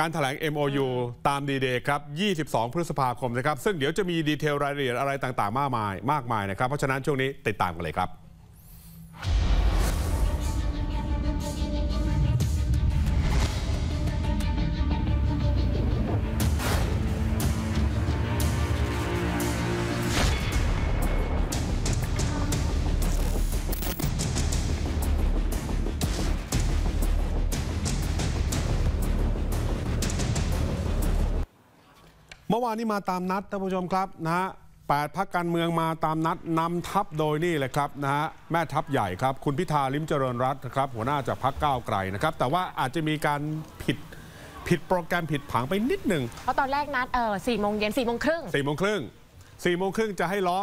การถแถลง MOU ตามดีเดย์ครับ 22 พฤษภาคมนะครับ ซึ่งเดี๋ยวจะมีดีเทลรายละเอียดอะไรต่างๆ มากมาย มากมายนะครับ เพราะฉะนั้นช่วงนี้ติดตามกันเลยครับมื่อวานนี้มาตามนัดท่านผู้ชมครับนะฮะแปดพักการเมืองมาตามนัดนำทัพโดยนี่แหละครับ นะฮะแม่ทัพใหญ่ครับคุณพิธาลิมเจริญรัตน์ะครับ หัวหน้าจากพักก้าวไกลนะครับ แต่ว่าอาจจะมีการผิดผิดโปรแกรมผิดผังไปนิดหนึ่งเพราะตอนแรกนัดเออสี่โมงเย็นสี่โมงครึ่งสี่โมงครึ่งสี่โมงครึ่งจะให้ล้อ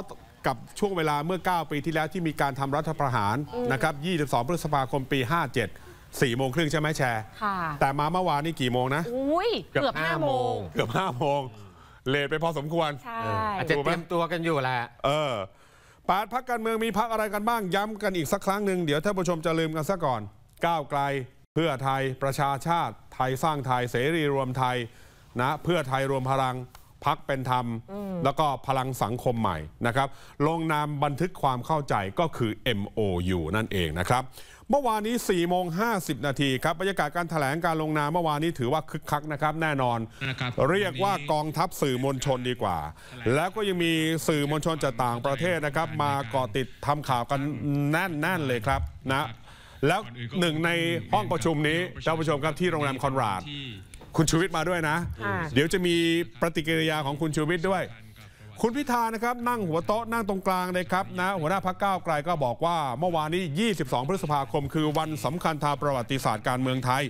กับช่วงเวลาเมื่อ9ปีที่แล้วที่มีการทำรัฐประหารนะครับ 22 พฤษภาคมปี 57สี่โมงครึ่งใช่ไหมแชร์แต่มาเมื่อวานนี่กี่โมงนะอุ้ยเกือบห้าโมงเกือบห้าโมงเลทไปพอสมควร ใช่อาจจะเตรียมตัวกันอยู่แหละ เออ ปาดพักการเมืองมีพักอะไรกันบ้าง ย้ำกันอีกสักครั้งหนึ่ง เดี๋ยวท่านผู้ชมจะลืมกันซะก่อน ก้าวไกลเพื่อไทยประชาชาติ ไทยสร้างไทยเสรีรวมไทยนะเพื่อไทยรวมพลังพักเป็นธรรมแล้วก็พลังสังคมใหม่นะครับลงนามบันทึกความเข้าใจก็คือ MOU นั่นเองนะครับ เมื่อวานนี้4โมง50นาทีครับบรรยากาศการถแถลงการลงนามเมื่อวานนี้ถือว่าคึกคักนะครับแน่นอน เรียกว่ากองทัพสื่อมวลชนดีกว่า แล้วก็ยังมีสื่อมวลชนจากต่างประเทศนะครับมาเกาะติดทำข่าวกันแน่นๆ เลยครับนะแล้วหนึ่งในห้องประชุมนี้ท่านผู้ชมครับที่โรงแรมคอนราดคุณชูวิทย์มาด้วยนะ เดี๋ยวจะมีปฏิกิริยาของคุณชูวิทย์ด้วย คุณพิธานะครับนั่งหัวโต๊ะนั่งตรงกลางเลยครับนะหัวหน้าพักก้าไกลก็บอกว่าเมื่อวานนี้ 22 พฤษภาคมคือวันสำคัญทางประวัติศาสตร์การเมืองไทย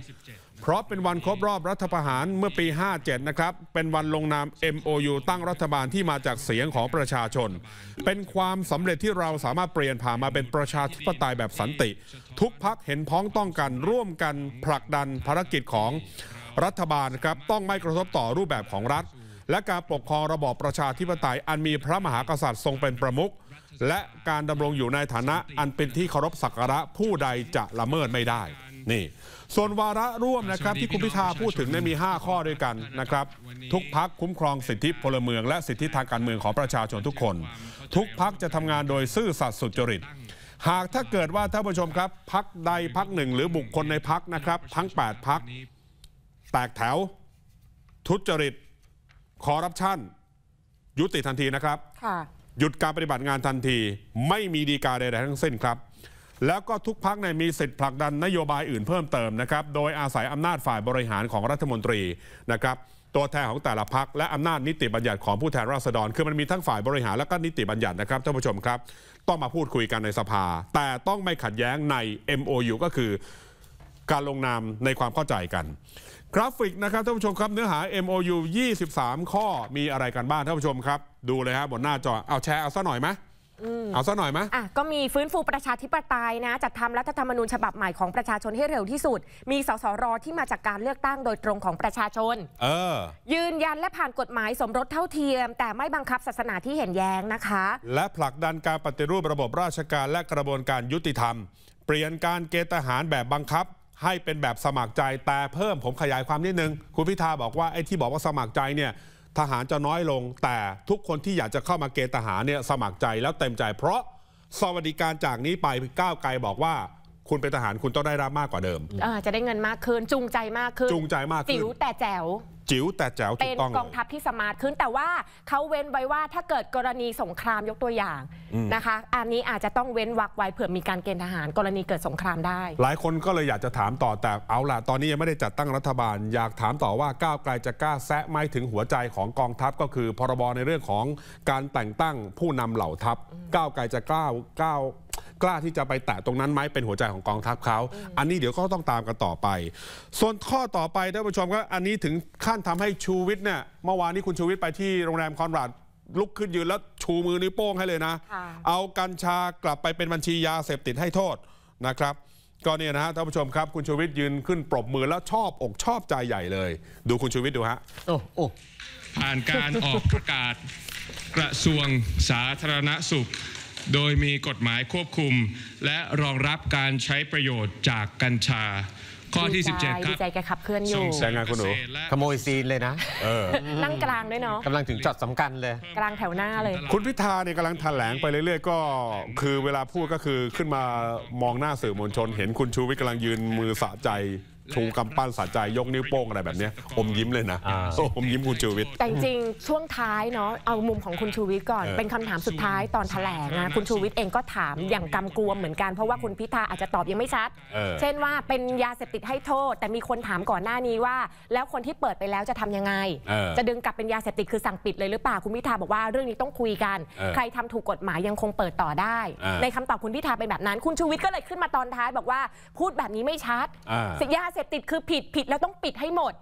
เพราะเป็นวันครบรอบรัฐประหารเมื่อปี 57 นะครับ เป็นวันลงนาม MOU ตั้งรัฐบาลที่มาจากเสียงของประชาชน เป็นความสำเร็จที่เราสามารถเปลี่ยนผ่านมาเป็นประชาธิปไตยแบบสันติ ทุกพักเห็นพ้องต้องกันร่วมกันผลักดันภารกิจของรัฐบาลครับต้องไม่กระทบต่อรูปแบบของรัฐ และการปกครองระบอบประชาธิปไตย อันมีพระมหากษัตริย์ทรงเป็นประมุขและการดำรงอยู่ในฐานะอันเป็นที่เคารพสักการะผู้ใดจะละเมิดไม่ได้ นี่ ส่วนวาระร่วมนะครับที่คุณพิธาพูดถึง้มี 5 ข้อด้วยกันนะครับ ทุกพักคุ้มครองสิทธิพลเมืองและสิทธิทางการเมืองของประชาชนทุกคน ทุกพักจะทำงานโดยซื่อสัตย์สุจริต หากถ้าเกิดว่าท่านผู้ชมครับพักใดพักหนึ่ง หรือบุคคลในพักนะครับ ทั้ง 8พักแตกแถวทุจริตคอร์รัปชันยุติทันทีนะครับหยุดการปฏิบัติงานทันทีไม่มีดีกาใดๆทั้งสิ้นครับ แล้วก็ทุกพักในมีสิทธิ์ผลักดัน นโยบายอื่นเพิ่มเติมนะครับ โดยอาศัยอำนาจฝ่ายบริหารของรัฐมนตรีนะครับตัวแทนของแต่ละพักและอำนาจนิติบัญญัติของผู้แทนราษฎร คือมันมีทั้งฝ่ายบริหารและก็นิติบัญญัตินะครับท่านผู้ชมครับต้องมาพูดคุยกันในสภา แต่ต้องไม่ขัดแย้งใน MOU ก็คือการลงนามในความเข้าใจกันกราฟิกนะครับท่านผู้ชมครับ เนื้อหา MOU 23 ข้อมีอะไรกันบ้างท่านผู้ชมครับ ดูเลยครับบนหน้าจอเอาแชร์ เอาซะหน่อยไหมเอาซะหน่อยไหมอ่ะก็มีฟื้นฟูประชาธิปไตยนะ จัดทำรัฐธรรมนูญฉบับใหม่ของประชาชนให้เร็วที่สุด มีสสรที่มาจากการเลือกตั้งโดยตรงของประชาชน เออ ยืนยันและผ่านกฎหมายสมรสเท่าเทียม แต่ไม่บังคับศาสนาที่เห็นแย้งนะคะ และผลักดันการปฏิรูประบบราชการและกระบวนการยุติธรรมเปลี่ยนการเกณฑ์ทหารแบบบังคับให้เป็นแบบสมัครใจแต่เพิ่มผมขยายความนิดนึง คุณพิธาบอกว่า ไอ้ที่บอกว่าสมัครใจเนี่ย ทหารจะน้อยลงแต่ทุกคนที่อยากจะเข้ามาเกณฑ์ทหารเนี่ยสมัครใจแล้วเต็มใจเพราะ สวัสดิการจากนี้ไปก้าวไกลบอกว่าคุณเป็นทหารคุณต้องได้รับมากกว่าเดิมจะได้เงินมากขึ้นจูงใจมากขึ้นจูงใจมากขึ้นจิ๋วแต่แจ๋วจิ๋วแต่แจ๋วถูกต้องเป็นกองทัพที่สมาร์ทขึ้นแต่ว่าเขาเว้นไว้ว่าถ้าเกิดกรณีสงครามยกตัวอย่างนะคะอันนี้อาจจะต้องเว้นวักไว้เผื่อมีการเกณฑ์ทหารกรณีเกิดสงครามได้ หลายคนก็เลยอยากจะถามต่อแต่เอาล่ะ ตอนนี้ยังไม่ได้จัดตั้งรัฐบาลอยากถามต่อว่าก้าวไกลจะกล้าแซะไม่ถึงหัวใจของกองทัพก็คือ พรบในเรื่องของการแต่งตั้งผู้นำเหล่าทัพก้าวไกลจะกล้าก้าวกล้าที่จะไปแตะตรงนั้นไหมเป็นหัวใจของ กองทัพเขา อันนี้เดี๋ยวก็ต้องตามกันต่อไป ส่วนข้อต่อไปท่านผู้ชมก็อันนี้ถึงขั้นทำให้ชูวิทย์เนี่ยเมื่อวานนี้คุณชูวิทย์ไปที่โรงแรมคอนราดลุกขึ้นยืนแล้วชูมือนิ้วโป้งให้เลยนะ เอากัญชากลับไปเป็นบัญชียาเสพติดให้โทษนะครับ ก็เนี่ยนะฮะท่านผู้ชมครับ คุณชูวิทย์ยืนขึ้นปรบมือแล้วชอบอกชอบใจใหญ่เลย ดูคุณชูวิทย์ดูฮะโอ้โอ้ผ่านการออกประกาศ กระทรวงสาธารณสุขโดยมีกฎหมายควบคุม และรองรับการใช้ประโยชน์จากกัญชา ข้อที่ 17คดรับใจแกขับเคลื่อนอยู่แรงงานคุณหนูขโมยซีนเลยนะ เออ นั่งกลางด้วยเนาะกำลังถึงจอดสำคัญเลย กลางแถวหน้าเลย คุณพิธาเนี่ยกำลังแถลงไปเรื่อยๆ ก็ คือเวลาพูดก็คือขึ้นมามองหน้าสื่อมวลชน เห็นคุณชูวิทย์กำลังยืนมือสะใจชูกำปั้นสะใจยกนิ้วโป้ง อะไรแบบนี้อมยิ้มเลยนะอมยิ้มคุณชูวิทย์แต่จริงช่วงท้ายเนาะเอามุมของคุณชูวิทย์ก่อนเป็นคำถามสุดท้ายตอนแถลงนะคุณชูวิทย์เองก็ถามอย่างกำกวมเหมือนกัน เพราะว่าคุณพิธาอาจจะตอบยังไม่ชัด เช่นว่าเป็นยาเสพติดให้โทษแต่มีคนถามก่อนหน้านี้ว่า แล้วคนที่เปิดไปแล้วจะทำยังไง จะดึงกลับเป็นยาเสพติดคือสั่งปิดเลยหรือเปล่าคุณพิธาบอกว่าเรื่องนี้ต้องคุยกัน ใครทำถูกกฎหมายยังคงเปิดต่อได้ ในคำตอบคุณพิธาเป็นแบบนั้น คุณชูวิทย์ก็เลยขึ้นมาตอนท้ายบอกว่า พูดแบบนี้ไม่ชัดยาเสพติดคือผิดผิดแล้วต้องปิดให้หมด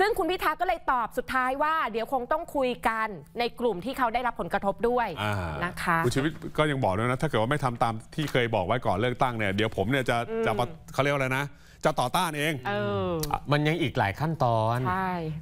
ซึ่งคุณพิธาก็เลยตอบสุดท้ายว่า เดี๋ยวคงต้องคุยกันในกลุ่มที่เขาได้รับผลกระทบด้วยนะคะคุณชีวิตก็ยังบอกด้วยนะ ถ้าเกิดว่าไม่ทำตามที่เคยบอกไว้ก่อนเลือกตั้งเนี่ยเดี๋ยวผมเนี่ยจะ จะเขาเรียกอะไรนะ จะต่อต้านเองออมันยังอีกหลายขั้นตอน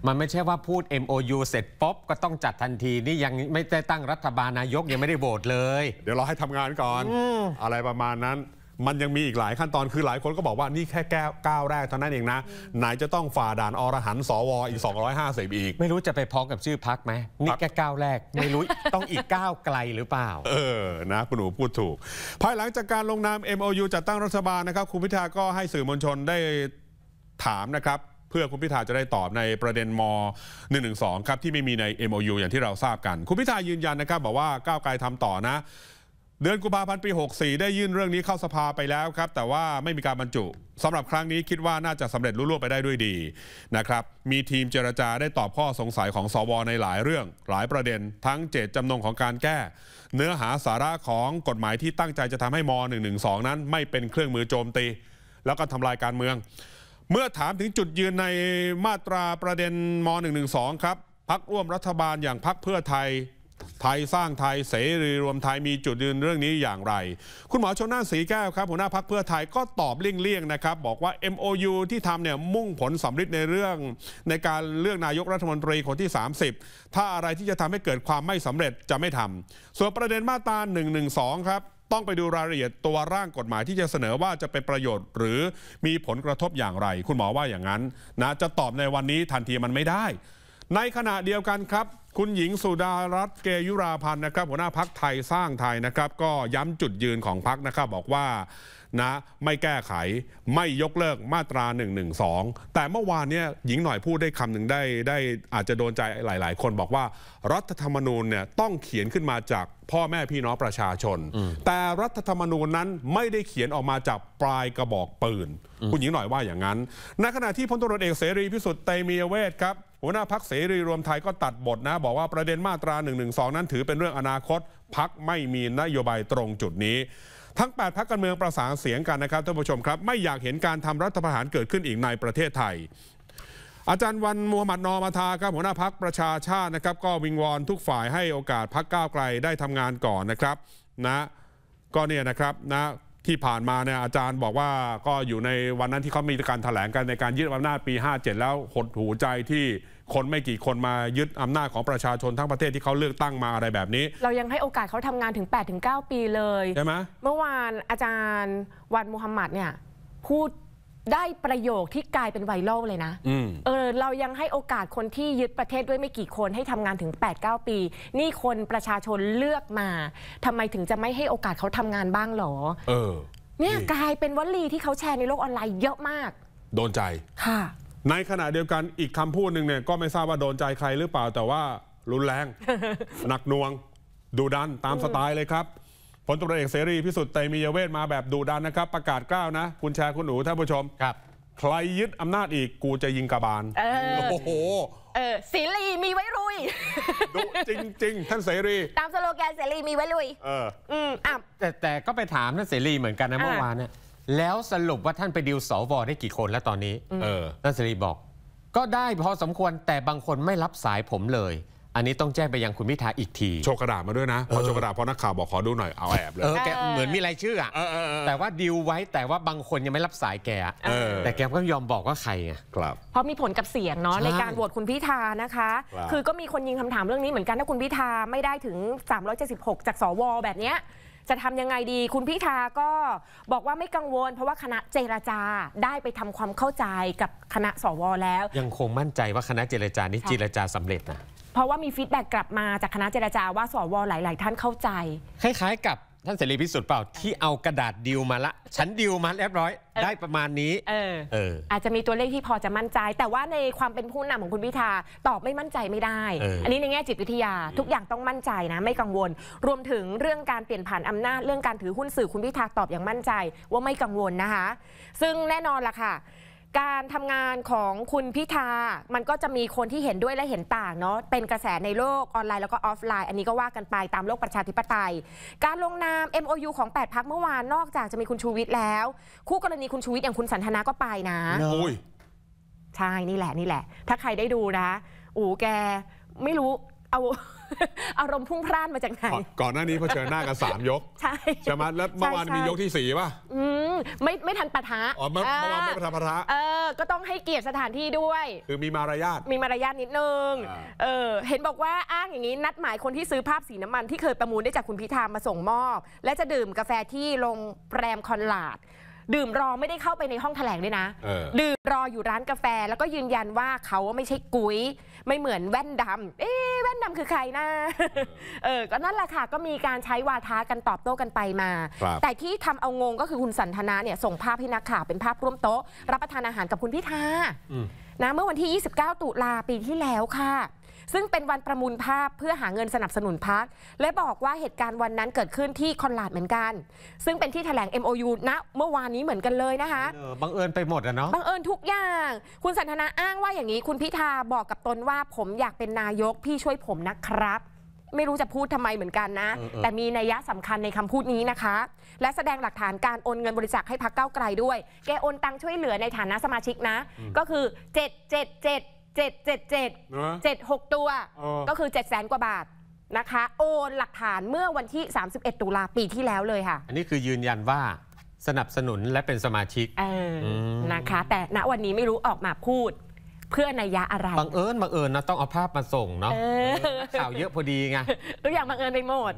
มันไม่ใช่ว่าพูด MOU เสร็จป๊บก็ต้องจัดทันทีนี่ยังไม่ได้ตั้งรัฐบาลนายกยังไม่ได้โหวตเลย เดี๋ยวเราให้ทำงานก่อนออะไรประมาณนั้นมันยังมีอีกหลายขั้นตอน คือหลายคนก็บอกว่านี่แค่แก้วก้าวแรกเท่านั้นเองนะ ไหนจะต้องฝ่าด่านอรหันสวอีก 250อีก ไม่รู้จะไปพ้องกับชื่อพักไหม นี่แค่ก้าวแรก ไม่รู้ต้องอีกก้าวไกลหรือเปล่า เออนะ คุณหนูพูดถูก ภายหลังจากการลงนาม MOU จัดตั้งรัฐบาลนะครับ คุณพิธาก็ให้สื่อมวลชนได้ถามนะครับ เพื่อคุณพิธาจะได้ตอบในประเด็นม112ครับที่ไม่มีใน MOU อย่างที่เราทราบกัน คุณพิธายืนยันนะครับบอกว่าก้าวไกลทำต่อนะเดือนกุมภาพันธ์ปี 64 ได้ยื่นเรื่องนี้เข้าสภาไปแล้วครับ แต่ว่าไม่มีการบรรจุสำหรับครั้งนี้คิดว่าน่าจะสำเร็จรุล่วงไปได้ด้วยดี นะครับ มีทีมเจรจาได้ตอบข้อสงสัยของสวในหลายเรื่อง หลายประเด็นทั้งเจตจำนงของการแก้ เนื้อหาสาระของกฎหมายที่ตั้งใจจะทำให้ม .112 นั้นไม่เป็นเครื่องมือโจมตีแล้วก็ทำลายการเมือง เมื่อถามถึงจุดยืนในมาตราประเด็นม .112 ครับพักร่วมรัฐบาลอย่างพักเพื่อไทยไทยสร้างไทยเสรีรวมไทยมีจุดยืนเรื่องนี้อย่างไร คุณหมอชนน่านสีแก้วครับ หัวหน้าพักเพื่อไทยก็ตอบเลี่ยงๆนะครับ บอกว่า MOU ที่ทำเนี่ยมุ่งผลสำลิดในเรื่อง ในการเลือกนายกรัฐมนตรีคนที่ 30 ถ้าอะไรที่จะทำให้เกิดความไม่สำเร็จจะไม่ทำ ส่วนประเด็นมาตรา112 ครับ ต้องไปดูรายละเอียดตัวร่างกฎหมายที่จะเสนอว่าจะเป็นประโยชน์ หรือมีผลกระทบอย่างไร คุณหมอว่าอย่างนั้นนะจะตอบในวันนี้ทันทีมันไม่ได้ ในขณะเดียวกันครับคุณหญิงสุดารัตน์เกยุราพันธ์นะครับหัวหน้าพักไทยสร้างไทยนะครับ ก็ย้ำจุดยืนของพักนะครับบอกว่า นะ ไม่แก้ไขไม่ยกเลิกมาตรา1นึแต่เมื่อวานเนี่ยหญิงหน่อยพูดได้คำหนึ่งได้ได้อาจจะโดนใจหลาย ๆ คนบอกว่ารัฐธรรมนูญเนี่ยต้องเขียนขึ้นมาจากพ่อแม่พี่น้องประชาชน แต่รัฐธรรมนูญนั้นไม่ได้เขียนออกมาจากปลายกระบอกปืนคุณหญิงหน่อยว่าอย่างนั้นในขณะที่พลตรวจเอกเสรีพิสุทธิ์เตมีเวทครับหัวหน้าพักเสรีรวมไทยก็ตัดบทนะ บอกว่าประเด็นมาตรา1นึนั้นถือเป็นเรื่องอนาคต พักไม่มีนโยบายตรงจุดนี้ ทั้ง 8 พักการเมืองประสานเสียงกันนะครับท่านผู้ชมครับไม่อยากเห็นการทำรัฐประหารเกิดขึ้นอีกในประเทศไทย อาจารย์วันมูฮัมหมัดนอมาทาครับหัวหน้าพักประชาชาตินะครับ ก็วิงวอนทุกฝ่ายให้โอกาสพักก้าวไกลได้ทำงานก่อนนะครับนะก็เนี่ยนะครับนะที่ผ่านมาเนี่ยอาจารย์บอกว่าก็อยู่ในวันนั้นที่เขามีการถแถลงกันในการยึดอำนาจปี 57 แล้วหดหูใจที่คนไม่กี่คนมายึดอำนาจของประชาชนทั้งประเทศที่เขาเลือกตั้งมาอะไรแบบนี้ เรายังให้โอกาสเขาทำงานถึง 8-9 ปีเลยใช่ไหมเมื่อวานอาจารย์วันมูฮัมหมัดเนี่ย พูดได้ประโยคที่กลายเป็นไวรัลเลยนะ เออเรายังให้โอกาสคนที่ยึดประเทศด้วยไม่กี่คนให้ทำงานถึง 8-9 ปี นี่คนประชาชนเลือกมาทำไมถึงจะไม่ให้โอกาสเขาทำงานบ้างหรอ เออ เนี่ยกลายเป็นวลีที่เขาแชร์ในโลกออนไลน์เยอะมาก โดนใจค่ะ ในขณะเดียวกันอีกคำพูดหนึ่งเนี่ยก็ไม่ทราบว่าโดนใจใครหรือเปล่าแต่ว่ารุนแรงหนักน่วง ดูดันตามสไตล์เลยครับพลตุรเอกเสรีพิสุทธิ์เตมียเวทมาแบบดุดันนะครับประกาศกล้าวนะคุณแชร์คุณหนูท่านผู้ชมครับ ใครยึดอำนาจอีกกูจะยิงกระบาลโอ้โห เออเสรีมีไว้รุยดุจริงท่านเสรี ตามสโลแกนเสรีมีไว้รุยเอออืมอ่ะแต่แต่ก็ไปถามท่านเสรีเหมือนกันนะะเมื่อวานเนี่ยแล้วสรุปว่าท่านไปดิวสวได้กี่คนแล้วตอนนี้ เออท่านเสรีบอก ก็ได้พอสมควรแต่บางคนไม่รับสายผมเลยอันนี้ต้องแจ้งไปยังคุณพิธาอีกที โชกระดาษมาด้วยนะพอโชกระดาษพอนักข่าวบอกขอดูหน่อยเอาแอบเลยเหมือนมีรายชื่ออะแต่ว่าดิวไว้แต่ว่าบางคนยังไม่รับสายแกอะแต่แกก็ยอมบอกว่าใครไงเพราะมีผลกับเสียงเนาะในการโหวตคุณพิธานะคะ คือก็มีคนยิงคำถามเรื่องนี้เหมือนกันถ้าคุณพิธาไม่ได้ถึง376จากสวแบบเนี้ย จะทำยังไงดีคุณพิธาก็บอกว่าไม่กังวล เพราะว่าคณะเจรจาได้ไปทำความเข้าใจกับคณะสวแล้ว ยังคงมั่นใจว่าคณะเจรจานี้เจรจาสำเร็จนะเพราะว่ามีฟีดแบ็กกลับมาจากคณะเจรจาว่าสวหลาย ๆ ท่านเข้าใจ คล้ายๆกับท่านเสรีพิสุทธิ์เปล่าที่เอากระดาษดิวมาละฉันดิวมาเรียบร้อย ได้ประมาณนี้ เออเอออาจจะมีตัวเลขที่พอจะมั่นใจ แต่ว่าในความเป็นผู้นำของคุณพิธาตอบไม่มั่นใจไม่ได้ อันนี้ในแง่จิตวิทยาทุกอย่างต้องมั่นใจนะ ไม่กังวล รวมถึงเรื่องการเปลี่ยนผ่านอำนาจเรื่องการถือหุ้นสื่อคุณพิธาตอบอย่างมั่นใจ ว่าไม่กังวลนะคะ ซึ่งแน่นอนล่ะค่ะการทำงานของคุณพิธา มันก็จะมีคนที่เห็นด้วยและเห็นต่างเนาะ เป็นกระแสในโลก ออนไลน์แล้วก็ออฟไลน์ อันนี้ก็ว่ากันไปตามโลกประชาธิปไตย การลงนาม MOU ของ 8พักเมื่อวาน นอกจากจะมีคุณชูวิทย์แล้ว คู่กรณีคุณชูวิทย์อย่างคุณสันทนา ก็ไปนะใช่ นี่แหละ นี่แหละ ถ้าใครได้ดูนะอูแก ไม่รู้ เอาอารมณ์พุ่งพล่านมาจากไหน ก่อนหน้านี้เผชิญหน้ากันสามยก ใช่ใช่ไหมแล้วเมื่อวานมียกที่สี่ป่ะ อืมไม่ไม่ทันปะทะอ๋อเมื่อวานไม่ปะทะปะทะเออ ก็ต้องให้เกียรติสถานที่ด้วย คือมีมารยาท มีมารยาทนิดนึง เออ เห็นบอกว่าอ้างอย่างนี้นัดหมายคนที่ซื้อภาพสีน้ำมันที่เคยประมูลได้จากคุณพิธามาส่งมอบ และจะดื่มกาแฟที่โรงแรมคอนลาดดื่มรอไม่ได้เข้าไปในห้องแถลงด้วยนะดื่มรออยู่ร้านกาแฟ แล้วก็ยืนยันว่าเขาไม่ใช่กุ้ยไม่เหมือนแว่นดำเอ๊แว่นดำคือใครนะเออก็นั่นแหละค่ะ ก็มีการใช้วาทากันตอบโต้กันไปมา แต่ที่ทำเอางงก็คือคุณสันทนาเนี่ยส่งภาพให้นักข่าวเป็นภาพร่วมโต๊ะ รับประทานอาหารกับคุณพิธานะเมื่อวันที่ 29 ตุลาปีที่แล้วค่ะซึ่งเป็นวันประมูลภาพเพื่อหาเงินสนับสนุนพัก และบอกว่าเหตุการณ์วันนั้นเกิดขึ้นที่คอนลาดเหมือนกัน ซึ่งเป็นที่แถลง MOU ณ เมื่อวานนี้เหมือนกันเลยนะคะบังเอิญไปหมดอะเนาะบังเอิญทุกอย่าง คุณสันทนาอ้างว่าอย่างนี้คุณพิธาบอกกับตนว่าผมอยากเป็นนายกพี่ช่วยผมนะครับ ไม่รู้จะพูดทำไมเหมือนกันนะ แต่มีนัยยะสำคัญในคำพูดนี้นะคะ และแสดงหลักฐานการโอนเงินบริจาคให้พักเก้าไกลด้วยแกโอนตังช่วยเหลือในฐานะสมาชิกนะ ก็คือ777 777็ดเตัวเดหก็คือ7 0 0 0 0กว่าบาทนะคะโอนหลักฐานเมื่อวันที่ 31 ตุลาปีที่แล้วเลยค่ะ อันนี้คือยืนยันว่าสนับสนุนและเป็นสมาชิกนะคะ แต่ณวันนี้ไม่รู้ออกมาพูด เพื่อนัยยะอะไร บังเอิญบังเอิญนะต้องเอาภาพมาส่งเนาะข่าวเยอะพอดีไงทุกอย่างบังเอิญไปหมด